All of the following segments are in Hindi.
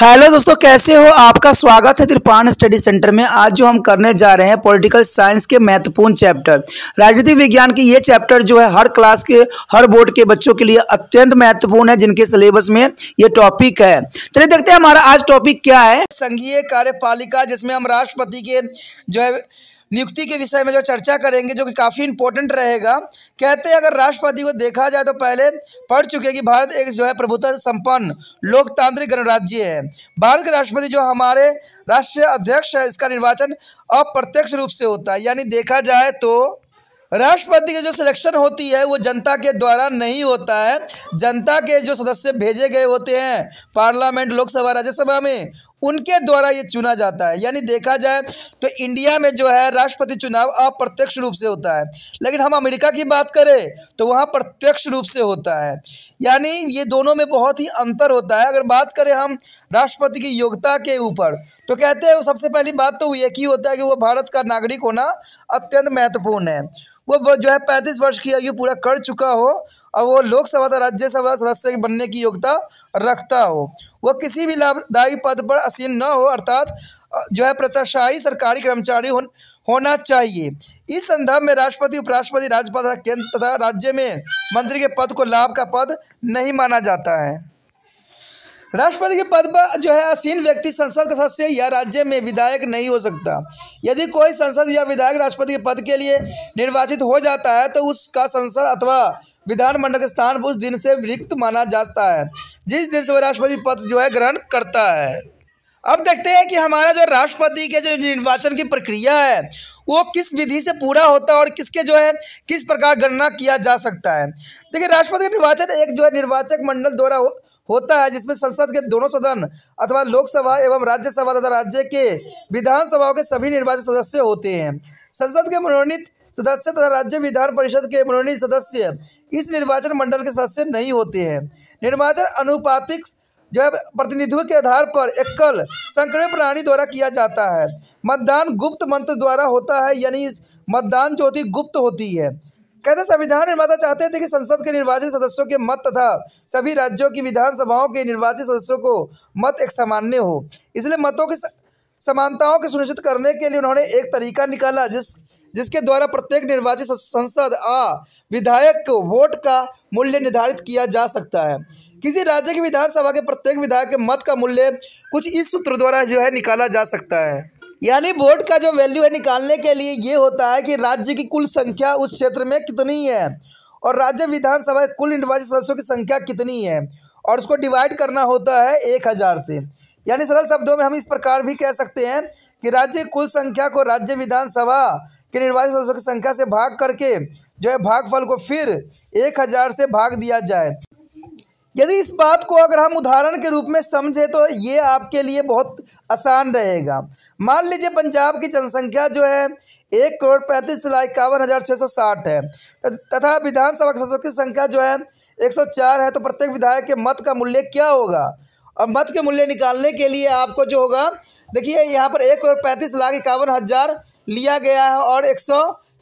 हेलो दोस्तों कैसे हो आपका स्वागत है त्रिपान स्टडी सेंटर में आज जो हम करने जा रहे हैं पॉलिटिकल साइंस के महत्वपूर्ण चैप्टर राजनीतिक विज्ञान की ये चैप्टर जो है हर क्लास के हर बोर्ड के बच्चों के लिए अत्यंत महत्वपूर्ण है जिनके सिलेबस में ये टॉपिक है चलिए देखते हैं हमारा आज टॉपिक क्या है संघीय कार्यपालिका जिसमें हम राष्ट्रपति के जो है नियुक्ति के विषय में जो चर्चा करेंगे जो कि काफ़ी इंपॉर्टेंट रहेगा कहते हैं अगर राष्ट्रपति को देखा जाए तो पहले पढ़ चुके हैं कि भारत एक जो है प्रभुता संपन्न लोकतांत्रिक गणराज्य है भारत के राष्ट्रपति जो हमारे राष्ट्रीय अध्यक्ष है इसका निर्वाचन अप्रत्यक्ष रूप से होता है यानी देखा जाए तो राष्ट्रपति की जो सिलेक्शन होती है वो जनता के द्वारा नहीं होता है जनता के जो सदस्य भेजे गए होते हैं पार्लियामेंट लोकसभा राज्यसभा में उनके द्वारा ये चुना जाता है यानी देखा जाए तो इंडिया में जो है राष्ट्रपति चुनाव अप्रत्यक्ष रूप से होता है लेकिन हम अमेरिका की बात करें तो वहाँ प्रत्यक्ष रूप से होता है यानी ये दोनों में बहुत ही अंतर होता है अगर बात करें हम राष्ट्रपति की योग्यता के ऊपर तो कहते हैं सबसे पहली बात तो एक ही होता है कि वो भारत का नागरिक होना अत्यंत महत्वपूर्ण है वो जो है पैंतीस वर्ष की आयु पूरा कर चुका हो और वो लोकसभा तथा राज्यसभा सदस्य बनने की योग्यता रखता हो वह किसी भी लाभदायी पद पर असीन न हो अर्थात जो है प्रतिशाही सरकारी कर्मचारी हो, होना चाहिए इस संदर्भ में राष्ट्रपति उपराष्ट्रपति राज्यपाल तथा केंद्र तथा राज्य में मंत्री के पद को लाभ का पद नहीं माना जाता है राष्ट्रपति के पद पर जो है असीन व्यक्ति संसद का सदस्य या राज्य में विधायक नहीं हो सकता यदि कोई संसद या विधायक राष्ट्रपति के पद के लिए निर्वाचित हो जाता है तो उसका संसद अथवा विधानमंडल का स्थान उस दिन से रिक्त माना जाता है जिस दिन से वह राष्ट्रपति पद जो है ग्रहण करता है अब देखते हैं कि हमारा जो राष्ट्रपति के जो निर्वाचन की प्रक्रिया है वो किस विधि से पूरा होता है और किसके जो है किस प्रकार गणना किया जा सकता है देखिए राष्ट्रपति का निर्वाचन एक जो है निर्वाचक मंडल द्वारा हो, होता है जिसमें संसद के दोनों सदन अथवा लोकसभा एवं राज्यसभा तथा राज्य के विधानसभाओं के सभी निर्वाचित सदस्य होते हैं संसद के मनोनीत सदस्य तथा राज्य विधान परिषद के मनोनीत सदस्य इस निर्वाचन मंडल के सदस्य नहीं होते हैं निर्वाचन अनुपातिक जो है प्रतिनिधियों के आधार पर एकल संक्रमण प्रणाली द्वारा किया जाता है मतदान गुप्त मंत्र द्वारा होता है यानी मतदान जो होती गुप्त होती है कहते संविधान निर्माता चाहते थे कि संसद के निर्वाचित सदस्यों के मत तथा सभी राज्यों की विधानसभाओं के निर्वाचित सदस्यों को मत एक सामान्य हो इसलिए मतों की समानताओं को सुनिश्चित करने के लिए उन्होंने एक तरीका निकाला जिस जिसके द्वारा प्रत्येक निर्वाचित संसद आ विधायक को वोट का मूल्य निर्धारित किया जा सकता है किसी राज्य की विधानसभा के प्रत्येक विधायक के मत का मूल्य कुछ इस सूत्र द्वारा जो है निकाला जा सकता है यानी वोट का जो वैल्यू है निकालने के लिए ये होता है कि राज्य की कुल संख्या उस क्षेत्र में कितनी है और राज्य विधानसभा के कुल निर्वाचित सदस्यों की संख्या कितनी है और उसको डिवाइड करना होता है एक हज़ार से यानी सरल शब्दों में हम इस प्रकार भी कह सकते हैं कि राज्य कुल संख्या को राज्य विधानसभा कि निर्वाचित सदस्यों की संख्या से भाग करके जो है भागफल को फिर एक हज़ार से भाग दिया जाए यदि इस बात को अगर हम उदाहरण के रूप में समझें तो ये आपके लिए बहुत आसान रहेगा मान लीजिए पंजाब की जनसंख्या जो है एक करोड़ पैंतीस लाख इक्यावन हज़ार छः सौ साठ है तथा विधानसभा सदस्यों की संख्या जो है एक सौ चार है तो प्रत्येक विधायक के मत का मूल्य क्या होगा और मत के मूल्य निकालने के लिए आपको जो होगा देखिए यहाँ पर एक करोड़ पैंतीस लाख इक्यावन हज़ार लिया गया है और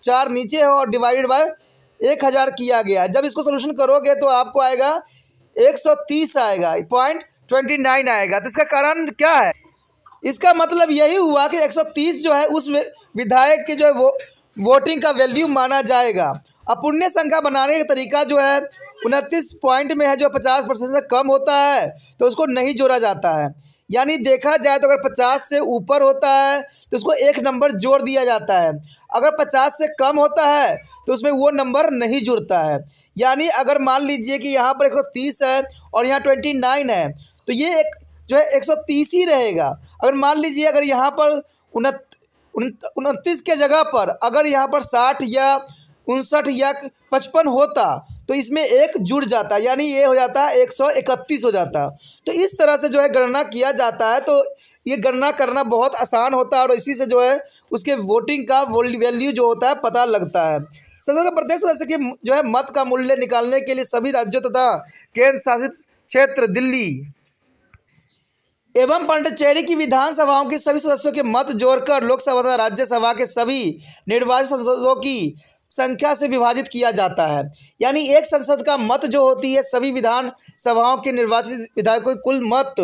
चार नीचे है और डिवाइडेड बाय हज़ार किया गया है जब इसको सोल्यूशन करोगे तो आपको आएगा 130 आएगा पॉइंट ट्वेंटी नाइन आएगा तो इसका कारण क्या है इसका मतलब यही हुआ कि 130 जो है उस विधायक के जो है वो वोटिंग का वैल्यू माना जाएगा पुण्य संख्या बनाने का तरीका जो है उनतीस पॉइंट में है जो पचास परसेंट से कम होता है तो उसको नहीं जोड़ा जाता है यानी देखा जाए तो अगर पचास से ऊपर होता है तो उसको एक नंबर जोड़ दिया जाता है अगर पचास से कम होता है तो उसमें वो नंबर नहीं जुड़ता है यानी अगर मान लीजिए कि यहाँ पर एक सौ तीस है और यहाँ ट्वेंटी नाइन है तो ये एक जो है एक सौ तीस ही रहेगा अगर मान लीजिए अगर यहाँ पर उनत उनतीस के जगह पर अगर यहाँ पर साठ या उनसठ या पचपन होता तो इसमें एक जुड़ जाता है यानी ये हो जाता है एक सौ इकतीस हो जाता तो इस तरह से जो है गणना किया जाता है तो ये गणना करना बहुत आसान होता है और इसी से जो है उसके वोटिंग का वैल्यू जो होता है पता लगता है संसद का प्रत्येक सदस्य के जो है मत का मूल्य निकालने के लिए सभी राज्यों तथा केंद्र शासित क्षेत्र दिल्ली एवं पंडचेरी की विधानसभाओं के सभी सदस्यों के मत जोड़कर लोकसभा तथा राज्यसभा के सभी निर्वाचित सदस्यों की संख्या से विभाजित किया जाता है यानी एक संसद का मत जो होती है सभी विधान सभाओं के निर्वाचित विधायकों के कुल मत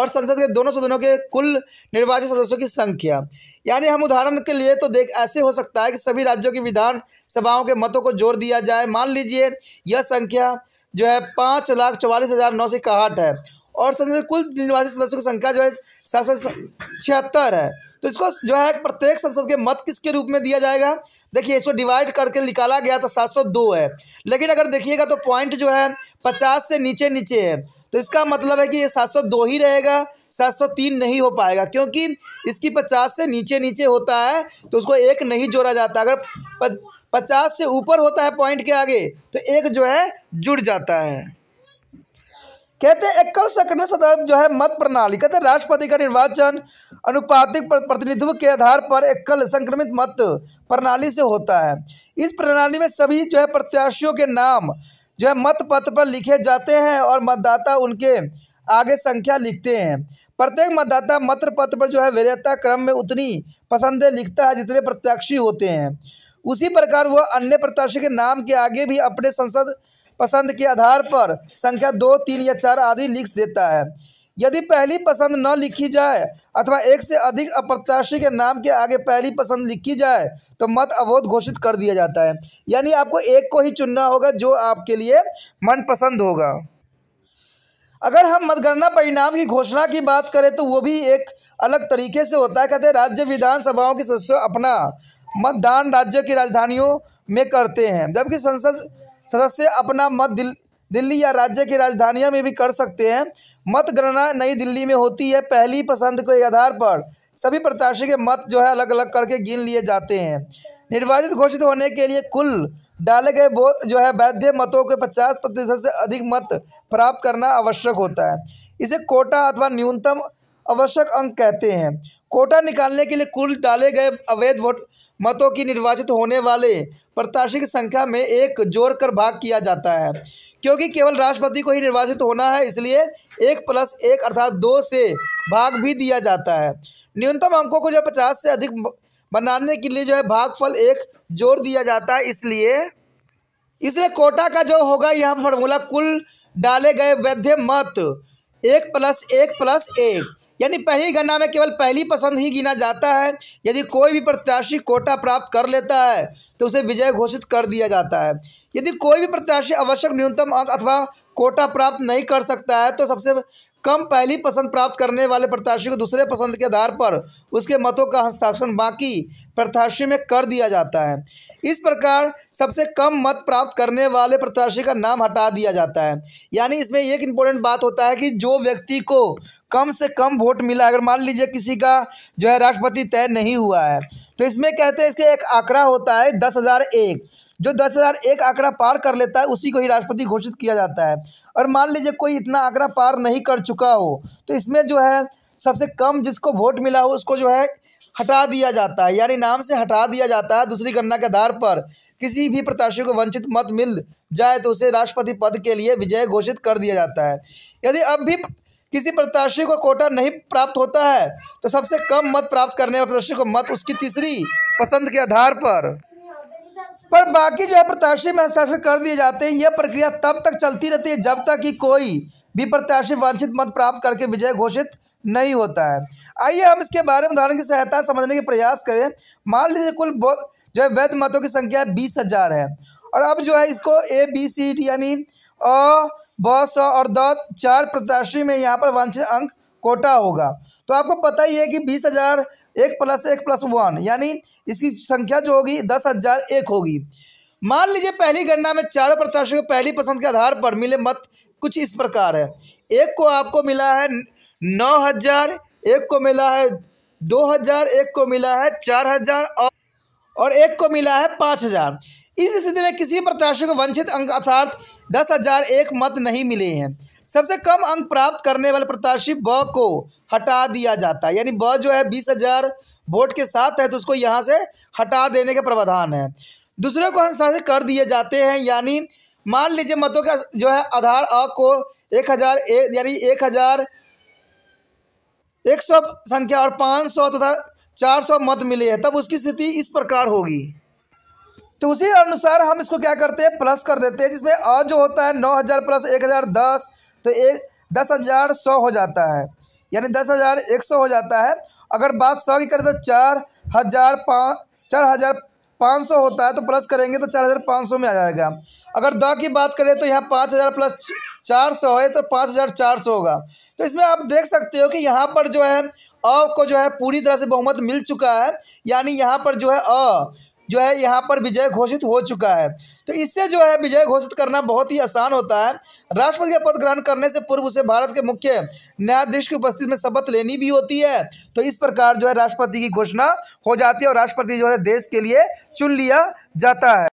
और संसद के दोनों सदनों के कुल निर्वाचित सदस्यों की संख्या यानी हम उदाहरण के लिए तो देख ऐसे हो सकता है कि सभी राज्यों की विधान सभाओं के मतों को जोड़ दिया जाए मान लीजिए यह संख्या जो है पाँच लाख चौवालीस हज़ार नौ सौ इकहठ है और संसद के कुल निर्वाचित सदस्यों की संख्या जो है सात सौ छिहत्तर है तो इसको जो है प्रत्येक संसद के मत किसके रूप में दिया जाएगा देखिए इसको डिवाइड करके निकाला गया तो सात सौ दो है लेकिन अगर देखिएगा तो पॉइंट जो है पचास से नीचे नीचे है तो इसका मतलब है कि ये सात सौ दो ही रहेगा सात सौ तीन नहीं हो पाएगा क्योंकि इसकी पचास से नीचे नीचे होता है तो उसको एक नहीं जोड़ा जाता अगर पचास से ऊपर होता है पॉइंट के आगे तो एक जो है जुड़ जाता है कहते हैं एकल सक्रिय सदर्भ जो है मत प्रणाली कहते हैं राष्ट्रपति का निर्वाचन अनुपातिक प्रतिनिधित्व के आधार पर एकल संक्रमित मत प्रणाली से होता है इस प्रणाली में सभी जो है प्रत्याशियों के नाम जो है मत पत्र पर लिखे जाते हैं और मतदाता उनके आगे संख्या लिखते हैं प्रत्येक मतदाता मत पत्र पर जो है वैधता क्रम में उतनी पसंदें लिखता है जितने प्रत्याशी होते हैं उसी प्रकार वह अन्य प्रत्याशी के नाम के आगे भी अपने संसद पसंद के आधार पर संख्या दो तीन या चार आदि लिख देता है यदि पहली पसंद न लिखी जाए अथवा एक से अधिक अप्रत्याशी के नाम के आगे पहली पसंद लिखी जाए तो मत अवोध घोषित कर दिया जाता है यानी आपको एक को ही चुनना होगा जो आपके लिए मनपसंद होगा अगर हम मतगणना परिणाम की घोषणा की बात करें तो वो भी एक अलग तरीके से होता है कहते हैं राज्य विधानसभाओं के सदस्यों अपना मतदान राज्य की राजधानियों में करते हैं जबकि संसद सदस्य अपना मत दिल दिल्ली या राज्य की राजधानियों में भी कर सकते हैं मतगणना नई दिल्ली में होती है पहली पसंद के आधार पर सभी प्रत्याशी के मत जो है अलग अलग करके गिन लिए जाते हैं निर्वाचित घोषित होने के लिए कुल डाले गए जो है वैध मतों के 50 प्रतिशत से अधिक मत प्राप्त करना आवश्यक होता है इसे कोटा अथवा न्यूनतम आवश्यक अंक कहते हैं कोटा निकालने के लिए कुल डाले गए अवैध वोट मतों की निर्वाचित होने वाले प्रत्याशी की संख्या में एक जोड़ कर भाग किया जाता है क्योंकि केवल राष्ट्रपति को ही निर्वाचित होना है इसलिए एक प्लस एक अर्थात दो से भाग भी दिया जाता है न्यूनतम अंकों को जो पचास से अधिक बनाने के लिए जो है भागफल एक जोड़ दिया जाता है इसलिए इसलिए कोटा का जो होगा यह फॉर्मूला कुल डाले गए वैध्य मत एक प्लस एक प्लस एक यानी पहली गणना में केवल पहली पसंद ही गिना जाता है यदि कोई भी प्रत्याशी कोटा प्राप्त कर लेता है तो उसे विजय घोषित कर दिया जाता है यदि कोई भी प्रत्याशी आवश्यक न्यूनतम अंक अथवा कोटा प्राप्त नहीं कर सकता है तो सबसे कम पहली पसंद प्राप्त करने वाले प्रत्याशी को दूसरे पसंद के आधार पर उसके मतों का हस्ताक्षर बाकी प्रत्याशी में कर दिया जाता है इस प्रकार सबसे कम मत प्राप्त करने वाले प्रत्याशी का नाम हटा दिया जाता है यानी इसमें एक इम्पोर्टेंट बात होता है कि जो व्यक्ति को कम से कम वोट मिला अगर मान लीजिए किसी का जो है राष्ट्रपति तय नहीं हुआ है तो इसमें कहते हैं इसके एक आंकड़ा होता है दस हज़ार एक जो दस हज़ार एक आंकड़ा पार कर लेता है उसी को ही राष्ट्रपति घोषित किया जाता है और मान लीजिए कोई इतना आंकड़ा पार नहीं कर चुका हो तो इसमें जो है सबसे कम जिसको वोट मिला हो उसको जो है हटा दिया जाता है यानी नाम से हटा दिया जाता है दूसरी गणना के आधार पर किसी भी प्रत्याशी को वंचित मत मिल जाए तो उसे राष्ट्रपति पद के लिए विजय घोषित कर दिया जाता है यदि अब भी किसी प्रत्याशी को कोटा नहीं प्राप्त होता है तो सबसे कम मत प्राप्त करने वाले प्रत्याशी को मत उसकी तीसरी पसंद के आधार पर पर बाकी जो है प्रत्याशी में हस्ताक्षर कर दिए जाते हैं यह प्रक्रिया तब तक चलती रहती है जब तक कि कोई भी प्रत्याशी वांछित मत प्राप्त करके विजय घोषित नहीं होता है आइए हम इसके बारे में उदाहरण की सहायता समझने के प्रयास करें मान लीजिए कुल जो है वैध मतों की संख्या बीस हजार है और अब जो है इसको ए बी सी डी यानी अ ब स और द चार प्रत्याशी में यहाँ पर वांछित अंक कोटा होगा तो आपको पता ही है कि बीस हजार एक प्लस एक प्लस वन यानी इसकी संख्या जो होगी दस हजार एक होगी मान लीजिए पहली गणना में चारों प्रत्याशियों को पहली पसंद के आधार पर मिले मत कुछ इस प्रकार है एक को आपको मिला है नौ हजार एक को मिला है दो हजार एक को मिला है चार हजार और और एक को मिला है पाँच हजार इस स्थिति में किसी प्रत्याशी को वंचित अंक अर्थात दस हजार एक मत नहीं मिले हैं सबसे कम अंक प्राप्त करने वाले प्रत्याशी ब को हटा दिया जाता है यानी ब जो है बीस हजार वोट के साथ है तो उसको यहाँ से हटा देने का प्रावधान है दूसरे को हम साझे कर दिए जाते हैं यानी मान लीजिए मतों का जो है आधार अ को एक हज़ार यानी एक हज़ार एक सौ संख्या और पाँच सौ तथा चार सौ मत मिले हैं तब उसकी स्थिति इस प्रकार होगी तो उसी अनुसार हम इसको क्या करते हैं प्लस कर देते हैं जिसमें अ जो होता है नौ हज़ार प्लस एक हज़ार दस तो एक दस हज़ार सौ हो जाता है यानी दस हज़ार एक सौ हो जाता है अगर बात सौ की करें तो चार हज़ार पाँच चार हज़ार पाँच सौ होता है तो प्लस करेंगे तो चार हज़ार पाँच सौ में आ जाएगा अगर द की बात करें तो यहाँ पाँच हज़ार प्लस चार सौ है तो पाँच हज़ार चार सौ होगा तो इसमें आप देख सकते हो कि यहाँ पर जो है अ को जो है पूरी तरह से बहुमत मिल चुका है यानी यहाँ पर जो है अ जो है यहाँ पर विजय घोषित हो चुका है तो इससे जो है विजय घोषित करना बहुत ही आसान होता है राष्ट्रपति का पद ग्रहण करने से पूर्व उसे भारत के मुख्य न्यायाधीश की उपस्थिति में शपथ लेनी भी होती है तो इस प्रकार जो है राष्ट्रपति की घोषणा हो जाती है और राष्ट्रपति जो है देश के लिए चुन लिया जाता है